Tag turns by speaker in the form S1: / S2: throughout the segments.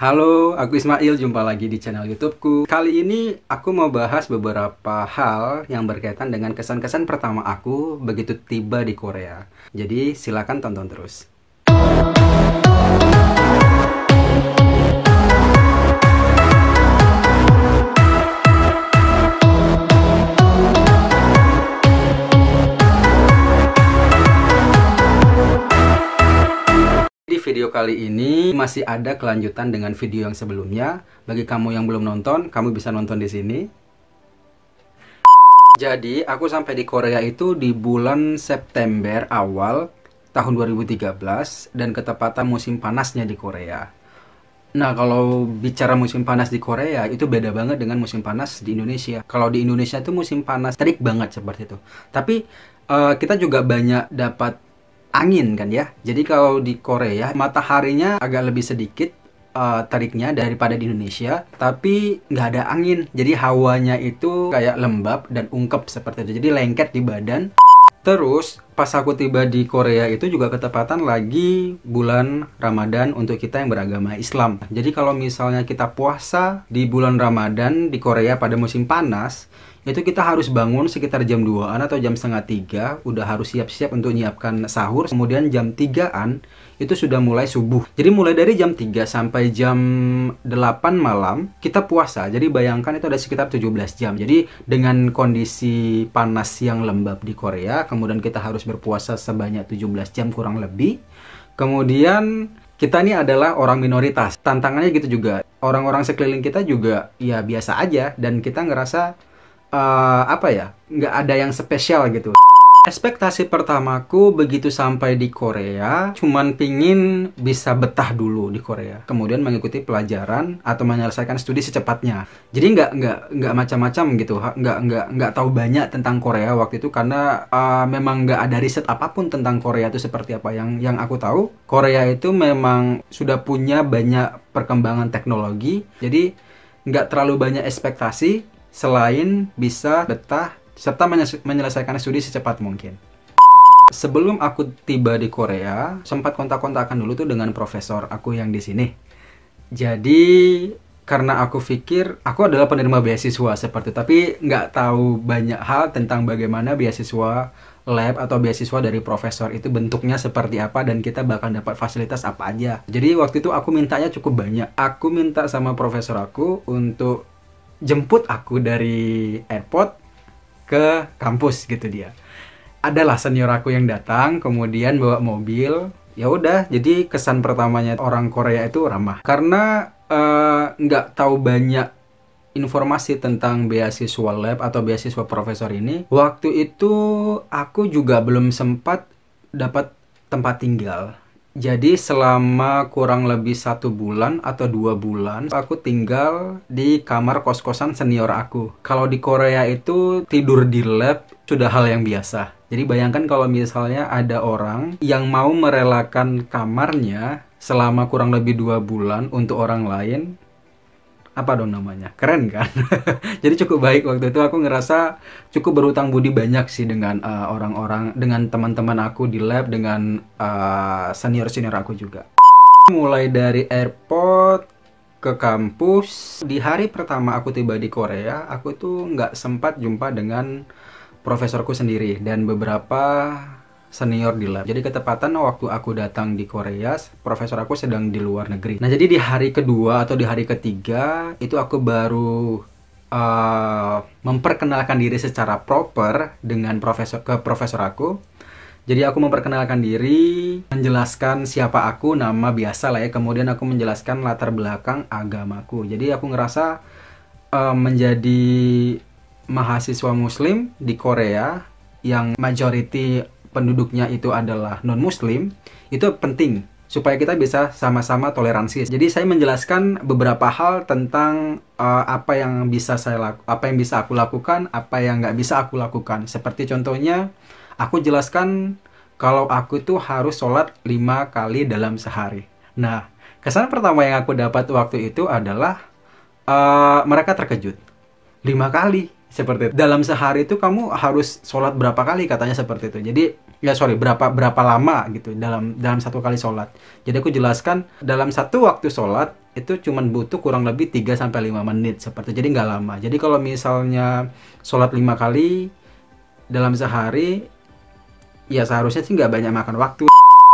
S1: Halo, aku Ismail, jumpa lagi di channel YouTubeku. Kali ini aku mau bahas beberapa hal yang berkaitan dengan kesan-kesan pertama aku begitu tiba di Korea. Jadi silakan tonton terus. video kali ini masih ada kelanjutan dengan video yang sebelumnya. Bagi kamu yang belum nonton, kamu bisa nonton di sini. Jadi, aku sampai di Korea itu di bulan September awal tahun 2013 dan ketepatan musim panasnya di Korea. Nah, kalau bicara musim panas di Korea itu beda banget dengan musim panas di Indonesia. Kalau di Indonesia itu musim panas terik banget seperti itu. Tapi uh, kita juga banyak dapat angin kan ya. Jadi kalau di Korea mataharinya agak lebih sedikit uh, teriknya daripada di Indonesia, tapi nggak ada angin. Jadi hawanya itu kayak lembab dan ungkep seperti itu. Jadi lengket di badan. Terus pas aku tiba di Korea itu juga ketepatan lagi bulan Ramadan untuk kita yang beragama Islam. Jadi kalau misalnya kita puasa di bulan Ramadan di Korea pada musim panas, itu kita harus bangun sekitar jam 2-an atau jam setengah 3 udah harus siap-siap untuk nyiapkan sahur kemudian jam 3-an itu sudah mulai subuh jadi mulai dari jam 3 sampai jam 8 malam kita puasa jadi bayangkan itu ada sekitar 17 jam jadi dengan kondisi panas yang lembab di Korea kemudian kita harus berpuasa sebanyak 17 jam kurang lebih kemudian kita ini adalah orang minoritas. Tantangannya gitu juga. Orang-orang sekeliling kita juga ya biasa aja dan kita ngerasa uh, apa ya nggak ada yang spesial gitu Ekspektasi pertamaku begitu sampai di Korea, cuman pingin bisa betah dulu di Korea, kemudian mengikuti pelajaran atau menyelesaikan studi secepatnya. Jadi nggak nggak nggak macam-macam gitu, nggak nggak nggak tahu banyak tentang Korea waktu itu karena uh, memang nggak ada riset apapun tentang Korea itu seperti apa. Yang yang aku tahu Korea itu memang sudah punya banyak perkembangan teknologi, jadi nggak terlalu banyak ekspektasi selain bisa betah serta menyelesaikan studi secepat mungkin. Sebelum aku tiba di Korea, sempat kontak-kontakan dulu tuh dengan profesor aku yang di sini. Jadi karena aku pikir aku adalah penerima beasiswa seperti tapi nggak tahu banyak hal tentang bagaimana beasiswa lab atau beasiswa dari profesor itu bentuknya seperti apa dan kita bahkan dapat fasilitas apa aja. Jadi waktu itu aku mintanya cukup banyak. Aku minta sama profesor aku untuk jemput aku dari airport ke kampus gitu dia adalah senior aku yang datang kemudian bawa mobil ya udah jadi kesan pertamanya orang Korea itu ramah karena eh, nggak uh, tahu banyak informasi tentang beasiswa lab atau beasiswa profesor ini waktu itu aku juga belum sempat dapat tempat tinggal jadi selama kurang lebih satu bulan atau dua bulan, aku tinggal di kamar kos-kosan senior aku. Kalau di Korea itu tidur di lab sudah hal yang biasa. Jadi bayangkan kalau misalnya ada orang yang mau merelakan kamarnya selama kurang lebih dua bulan untuk orang lain, apa dong namanya keren kan jadi cukup baik waktu itu aku ngerasa cukup berutang budi banyak sih dengan eh, orang-orang dengan teman-teman aku di lab dengan uh, eh, senior senior aku juga mulai dari airport ke kampus di hari pertama aku tiba di Korea aku tuh nggak sempat jumpa dengan profesorku sendiri dan beberapa senior di lab. Jadi ketepatan waktu aku datang di Korea, profesor aku sedang di luar negeri. Nah, jadi di hari kedua atau di hari ketiga itu aku baru uh, memperkenalkan diri secara proper dengan profesor ke profesor aku. Jadi aku memperkenalkan diri, menjelaskan siapa aku, nama biasa lah ya. Kemudian aku menjelaskan latar belakang agamaku. Jadi aku ngerasa uh, menjadi mahasiswa muslim di Korea yang majority penduduknya itu adalah non-muslim, itu penting supaya kita bisa sama-sama toleransi. Jadi saya menjelaskan beberapa hal tentang uh, apa yang bisa saya laku, apa yang bisa aku lakukan, apa yang nggak bisa aku lakukan. Seperti contohnya, aku jelaskan kalau aku itu harus sholat lima kali dalam sehari. Nah, kesan pertama yang aku dapat waktu itu adalah uh, mereka terkejut. Lima kali seperti itu. dalam sehari itu kamu harus sholat berapa kali katanya seperti itu jadi ya sorry berapa berapa lama gitu dalam dalam satu kali sholat jadi aku jelaskan dalam satu waktu sholat itu cuman butuh kurang lebih 3 sampai lima menit seperti jadi nggak lama jadi kalau misalnya sholat lima kali dalam sehari ya seharusnya sih nggak banyak makan waktu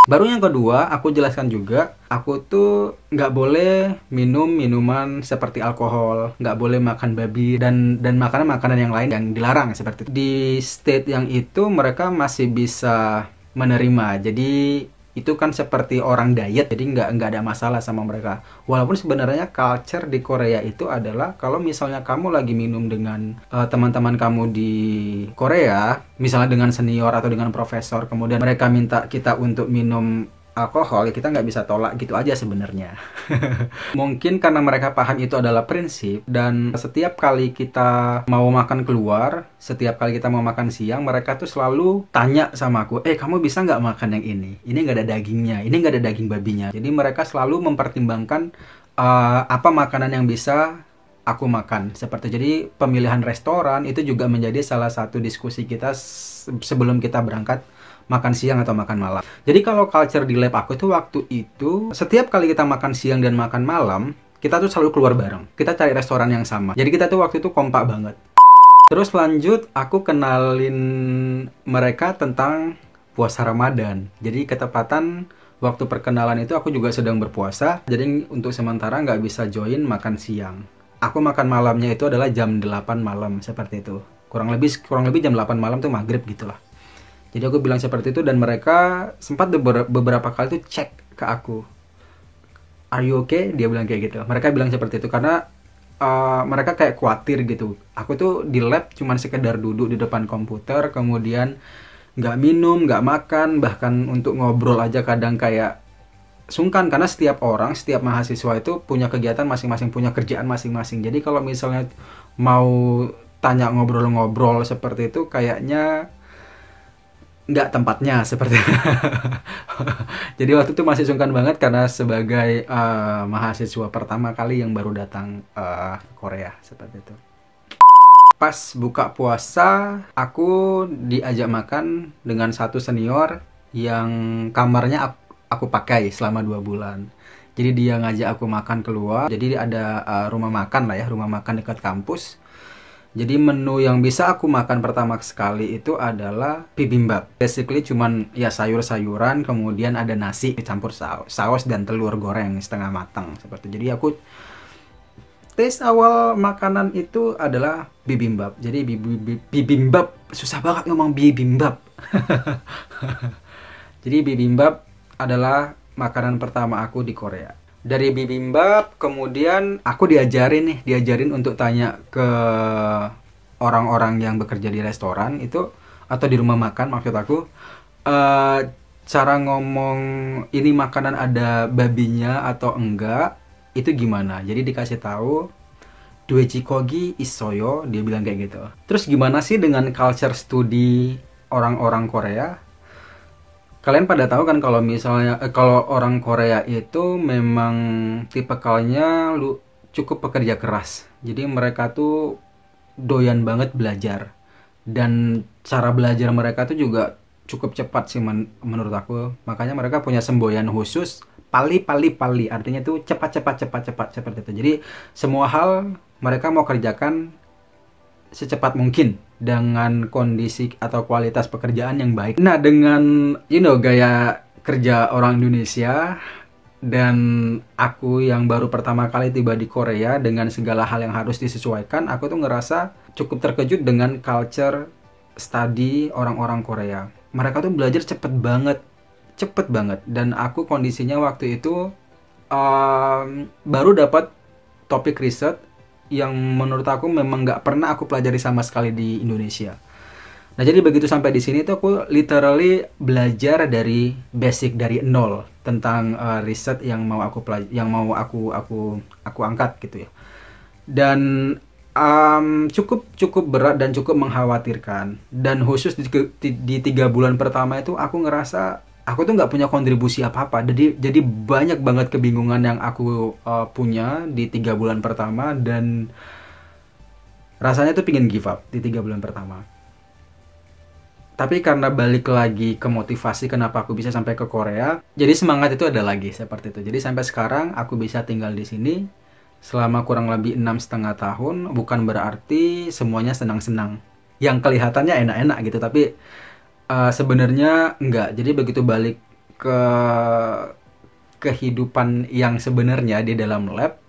S1: Baru yang kedua, aku jelaskan juga, aku tuh nggak boleh minum minuman seperti alkohol, nggak boleh makan babi dan dan makanan-makanan yang lain yang dilarang seperti itu. Di state yang itu mereka masih bisa menerima. Jadi itu kan seperti orang diet jadi nggak nggak ada masalah sama mereka walaupun sebenarnya culture di Korea itu adalah kalau misalnya kamu lagi minum dengan teman eh, teman-teman kamu di Korea misalnya dengan senior atau dengan profesor kemudian mereka minta kita untuk minum alkohol ya kita nggak bisa tolak gitu aja sebenarnya. Mungkin karena mereka paham itu adalah prinsip dan setiap kali kita mau makan keluar, setiap kali kita mau makan siang, mereka tuh selalu tanya sama aku, eh kamu bisa nggak makan yang ini? Ini nggak ada dagingnya, ini nggak ada daging babinya. Jadi mereka selalu mempertimbangkan uh, apa makanan yang bisa aku makan seperti jadi pemilihan restoran itu juga menjadi salah satu diskusi kita sebelum kita berangkat makan siang atau makan malam. Jadi kalau culture di lab aku itu waktu itu setiap kali kita makan siang dan makan malam, kita tuh selalu keluar bareng. Kita cari restoran yang sama. Jadi kita tuh waktu itu kompak banget. Terus lanjut aku kenalin mereka tentang puasa Ramadan. Jadi ketepatan waktu perkenalan itu aku juga sedang berpuasa. Jadi untuk sementara nggak bisa join makan siang. Aku makan malamnya itu adalah jam 8 malam seperti itu. Kurang lebih kurang lebih jam 8 malam tuh maghrib gitulah jadi aku bilang seperti itu dan mereka sempat beberapa kali tuh cek ke aku are you okay dia bilang kayak gitu mereka bilang seperti itu karena uh, mereka kayak khawatir gitu aku tuh di lab cuman sekedar duduk di depan komputer kemudian nggak minum nggak makan bahkan untuk ngobrol aja kadang kayak sungkan karena setiap orang, setiap mahasiswa itu punya kegiatan masing-masing, punya kerjaan masing-masing. Jadi kalau misalnya mau tanya ngobrol-ngobrol seperti itu kayaknya nggak tempatnya seperti jadi waktu itu masih sungkan banget karena sebagai uh, mahasiswa pertama kali yang baru datang uh, Korea seperti itu pas buka puasa aku diajak makan dengan satu senior yang kamarnya aku, aku pakai selama dua bulan jadi dia ngajak aku makan keluar jadi ada uh, rumah makan lah ya rumah makan dekat kampus jadi menu yang bisa aku makan pertama sekali itu adalah bibimbap. Basically cuman ya sayur-sayuran, kemudian ada nasi dicampur saus, saus dan telur goreng setengah matang seperti. Jadi aku taste awal makanan itu adalah bibimbap. Jadi bibimbap susah banget ngomong bibimbap. Jadi bibimbap adalah makanan pertama aku di Korea dari bibimbap kemudian aku diajarin nih diajarin untuk tanya ke orang-orang yang bekerja di restoran itu atau di rumah makan maksud aku uh, cara ngomong ini makanan ada babinya atau enggak itu gimana jadi dikasih tahu dua cikogi isoyo dia bilang kayak gitu terus gimana sih dengan culture study orang-orang Korea kalian pada tahu kan kalau misalnya eh, kalau orang Korea itu memang tipe kalnya lu cukup pekerja keras jadi mereka tuh doyan banget belajar dan cara belajar mereka tuh juga cukup cepat sih men menurut aku makanya mereka punya semboyan khusus pali pali pali artinya tuh cepat cepat cepat cepat cepat gitu jadi semua hal mereka mau kerjakan secepat mungkin dengan kondisi atau kualitas pekerjaan yang baik. Nah, dengan you know gaya kerja orang Indonesia dan aku yang baru pertama kali tiba di Korea dengan segala hal yang harus disesuaikan, aku tuh ngerasa cukup terkejut dengan culture study orang-orang Korea. Mereka tuh belajar cepet banget, cepet banget. Dan aku kondisinya waktu itu um, baru dapat topik riset yang menurut aku memang nggak pernah aku pelajari sama sekali di Indonesia. Nah jadi begitu sampai di sini tuh aku literally belajar dari basic dari nol tentang uh, riset yang mau aku yang mau aku aku aku angkat gitu ya. Dan um, cukup cukup berat dan cukup mengkhawatirkan dan khusus di, di tiga bulan pertama itu aku ngerasa aku tuh nggak punya kontribusi apa-apa jadi jadi banyak banget kebingungan yang aku uh, punya di tiga bulan pertama dan rasanya tuh pingin give up di tiga bulan pertama tapi karena balik lagi ke motivasi kenapa aku bisa sampai ke Korea jadi semangat itu ada lagi seperti itu jadi sampai sekarang aku bisa tinggal di sini selama kurang lebih enam setengah tahun bukan berarti semuanya senang-senang yang kelihatannya enak-enak gitu tapi uh, sebenarnya enggak jadi begitu balik ke kehidupan yang sebenarnya di dalam lab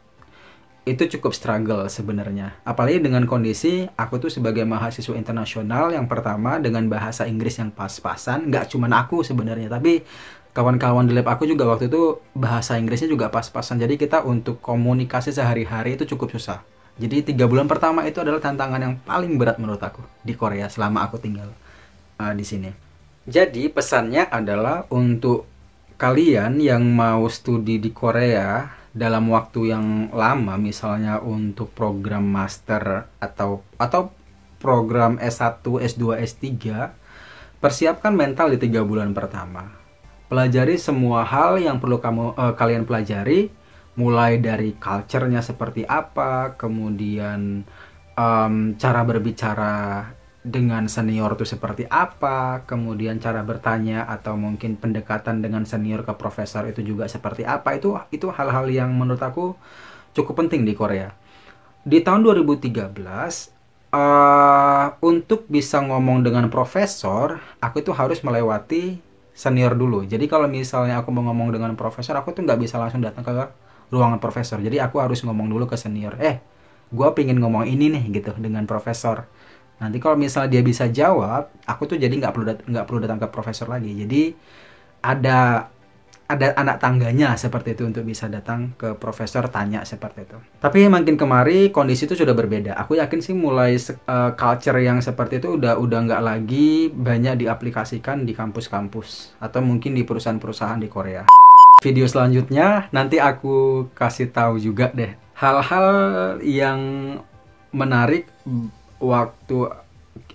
S1: itu cukup struggle sebenarnya. Apalagi dengan kondisi aku tuh sebagai mahasiswa internasional yang pertama dengan bahasa Inggris yang pas-pasan, nggak cuman aku sebenarnya, tapi kawan-kawan di lab aku juga waktu itu bahasa Inggrisnya juga pas-pasan. Jadi kita untuk komunikasi sehari-hari itu cukup susah. Jadi tiga bulan pertama itu adalah tantangan yang paling berat menurut aku di Korea selama aku tinggal uh, di sini. Jadi pesannya adalah untuk kalian yang mau studi di Korea dalam waktu yang lama misalnya untuk program master atau atau program S1, S2, S3 persiapkan mental di tiga bulan pertama. Pelajari semua hal yang perlu kamu uh, kalian pelajari, mulai dari culture-nya seperti apa, kemudian um, cara berbicara dengan senior itu seperti apa, kemudian cara bertanya atau mungkin pendekatan dengan senior ke profesor itu juga seperti apa. Itu itu hal-hal yang menurut aku cukup penting di Korea. Di tahun 2013 uh, eh, untuk bisa ngomong dengan profesor, aku itu harus melewati senior dulu. Jadi kalau misalnya aku mau ngomong dengan profesor, aku tuh nggak bisa langsung datang ke ruangan profesor. Jadi aku harus ngomong dulu ke senior. Eh, gue pingin ngomong ini nih gitu dengan profesor Nanti kalau misalnya dia bisa jawab, aku tuh jadi nggak perlu nggak perlu datang ke profesor lagi. Jadi ada ada anak tangganya seperti itu untuk bisa datang ke profesor tanya seperti itu. Tapi makin kemari kondisi itu sudah berbeda. Aku yakin sih mulai uh, culture yang seperti itu udah udah nggak lagi banyak diaplikasikan di kampus-kampus atau mungkin di perusahaan-perusahaan di Korea. Video selanjutnya nanti aku kasih tahu juga deh hal-hal yang menarik waktu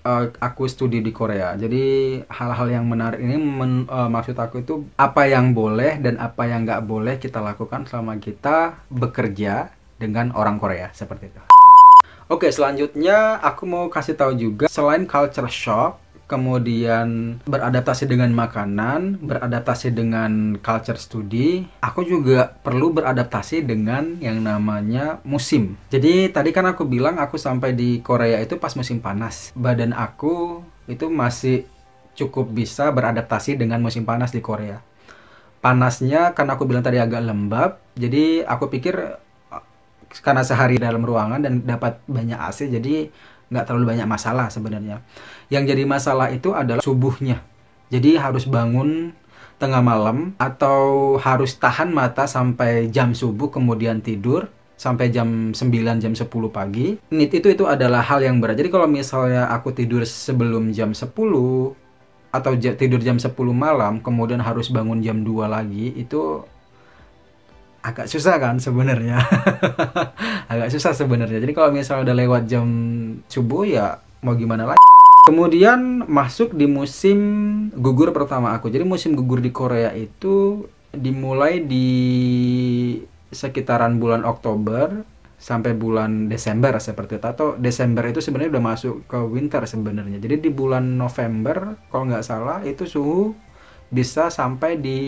S1: uh, aku studi di Korea. Jadi hal-hal yang menarik ini men, uh, maksud aku itu apa yang boleh dan apa yang nggak boleh kita lakukan selama kita bekerja dengan orang Korea seperti itu. Oke, selanjutnya aku mau kasih tahu juga selain culture shock kemudian beradaptasi dengan makanan, beradaptasi dengan culture study. aku juga perlu beradaptasi dengan yang namanya musim. Jadi tadi kan aku bilang aku sampai di Korea itu pas musim panas. Badan aku itu masih cukup bisa beradaptasi dengan musim panas di Korea. Panasnya kan aku bilang tadi agak lembab, jadi aku pikir karena sehari dalam ruangan dan dapat banyak AC jadi nggak terlalu banyak masalah sebenarnya. Yang jadi masalah itu adalah subuhnya. Jadi harus bangun tengah malam atau harus tahan mata sampai jam subuh kemudian tidur sampai jam 9 jam 10 pagi. Nit itu itu adalah hal yang berat. Jadi kalau misalnya aku tidur sebelum jam 10 atau tidur jam 10 malam kemudian harus bangun jam 2 lagi itu agak susah kan sebenarnya agak susah sebenarnya jadi kalau misalnya udah lewat jam subuh ya mau gimana lagi kemudian masuk di musim gugur pertama aku jadi musim gugur di Korea itu dimulai di sekitaran bulan Oktober sampai bulan Desember seperti itu atau Desember itu sebenarnya udah masuk ke winter sebenarnya jadi di bulan November kalau nggak salah itu suhu bisa sampai di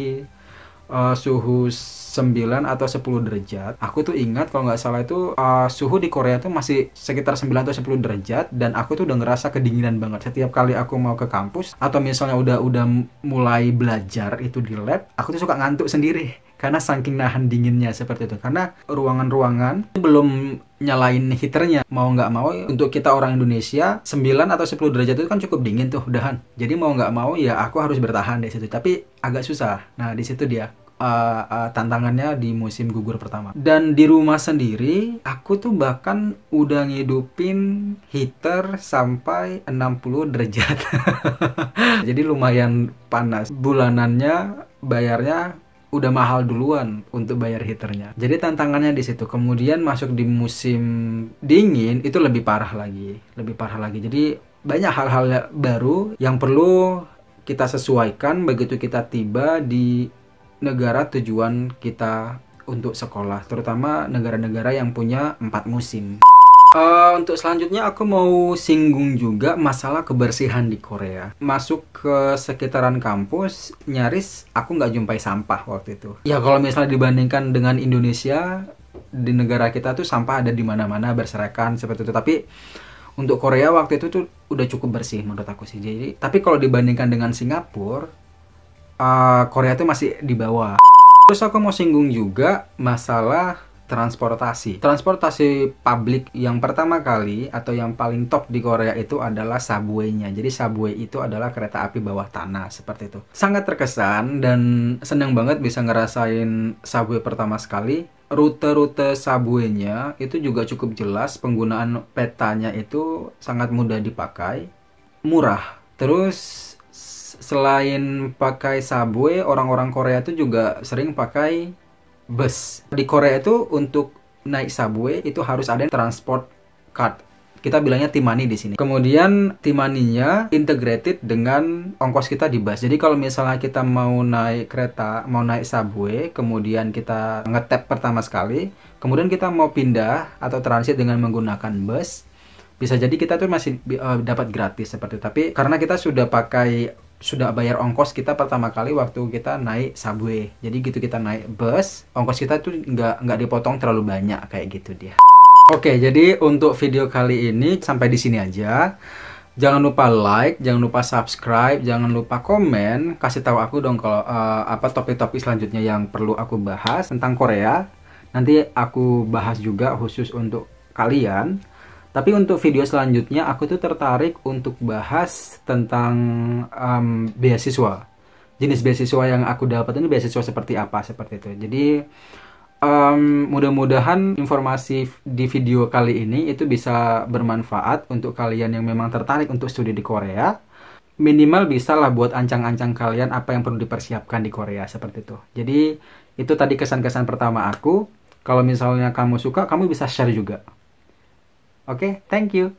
S1: uh, suhu 9 atau 10 derajat. Aku tuh ingat kalau nggak salah itu uh, suhu di Korea tuh masih sekitar 9 atau 10 derajat dan aku tuh udah ngerasa kedinginan banget setiap kali aku mau ke kampus atau misalnya udah udah mulai belajar itu di lab, aku tuh suka ngantuk sendiri karena saking nahan dinginnya seperti itu karena ruangan-ruangan belum nyalain heaternya mau nggak mau untuk kita orang Indonesia 9 atau 10 derajat itu kan cukup dingin tuh udahan jadi mau nggak mau ya aku harus bertahan di situ tapi agak susah nah di situ dia uh, uh, tantangannya di musim gugur pertama. Dan di rumah sendiri, aku tuh bahkan udah ngidupin heater sampai 60 derajat. Jadi lumayan panas. Bulanannya bayarnya udah mahal duluan untuk bayar heaternya. Jadi tantangannya di situ. Kemudian masuk di musim dingin itu lebih parah lagi, lebih parah lagi. Jadi banyak hal-hal baru yang perlu kita sesuaikan begitu kita tiba di negara tujuan kita untuk sekolah, terutama negara-negara yang punya empat musim. Uh, untuk selanjutnya aku mau singgung juga masalah kebersihan di Korea. Masuk ke sekitaran kampus, nyaris aku nggak jumpai sampah waktu itu. Ya kalau misalnya dibandingkan dengan Indonesia, di negara kita tuh sampah ada di mana-mana berserakan seperti itu. Tapi untuk Korea waktu itu tuh udah cukup bersih menurut aku sih. Jadi tapi kalau dibandingkan dengan Singapura, uh, Korea tuh masih di bawah. Terus aku mau singgung juga masalah transportasi. Transportasi publik yang pertama kali atau yang paling top di Korea itu adalah subway-nya. Jadi subway itu adalah kereta api bawah tanah seperti itu. Sangat terkesan dan senang banget bisa ngerasain subway pertama sekali. Rute-rute subway-nya itu juga cukup jelas, penggunaan petanya itu sangat mudah dipakai, murah. Terus selain pakai subway, orang-orang Korea itu juga sering pakai bus. Di Korea itu untuk naik subway itu harus ada transport card. Kita bilangnya timani di sini. Kemudian timaninya integrated dengan ongkos kita di bus. Jadi kalau misalnya kita mau naik kereta, mau naik subway, kemudian kita ngetap pertama sekali, kemudian kita mau pindah atau transit dengan menggunakan bus, bisa jadi kita tuh masih uh, dapat gratis seperti itu. tapi karena kita sudah pakai sudah bayar ongkos kita pertama kali waktu kita naik subway. Jadi gitu kita naik bus, ongkos kita tuh nggak nggak dipotong terlalu banyak kayak gitu dia. Oke, jadi untuk video kali ini sampai di sini aja. Jangan lupa like, jangan lupa subscribe, jangan lupa komen. Kasih tahu aku dong kalau uh, apa topik-topik selanjutnya yang perlu aku bahas tentang Korea. Nanti aku bahas juga khusus untuk kalian. Tapi untuk video selanjutnya aku tuh tertarik untuk bahas tentang um, beasiswa. Jenis beasiswa yang aku dapat ini beasiswa seperti apa seperti itu. Jadi um, mudah-mudahan informasi di video kali ini itu bisa bermanfaat untuk kalian yang memang tertarik untuk studi di Korea. Minimal bisa lah buat ancang-ancang kalian apa yang perlu dipersiapkan di Korea seperti itu. Jadi itu tadi kesan-kesan pertama aku. Kalau misalnya kamu suka, kamu bisa share juga. okay thank you